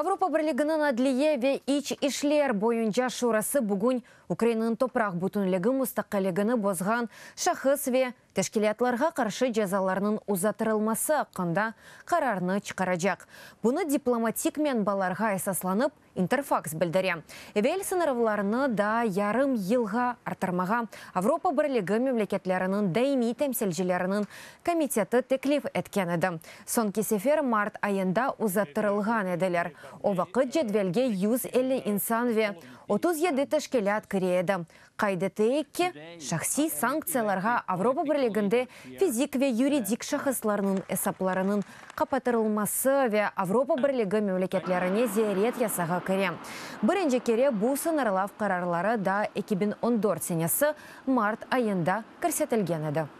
Авропа бірлігінің әділие ве ич ишлер бойынша шурасы бүгін бұтын топрақ бұтынлігі мұстаққалігіні бозған шахыс ве Тәшкилатларға қаршы жазаларының ұзатырылмасы аққанда қарарны чықарачақ. Бұны дипломатик мен баларға айсасланып, Интерфакс білдіре. Эвел сыныровларыны да ярым елға артырмаға Европа бірлігі мемлекетлерінің дайми тәмсілжілерінің комитеті теклиф әткен еді. Сон кесефер март айында узаттырылған еділер. О вақыт жетвелге 150 инсан ве 37 тәшкелят кіреді. Қайды шақси санкцияларға Европа бірлігі чирлигінде физик ве юридик шахысларының эсапларының қапатырылмасы ве Авропа бірлігі мемлекетлеріне зерет ясаға кере. Бірінші кере бұл сынарлав қарарлары да 2014 сенесі март айында көрсетілген әді.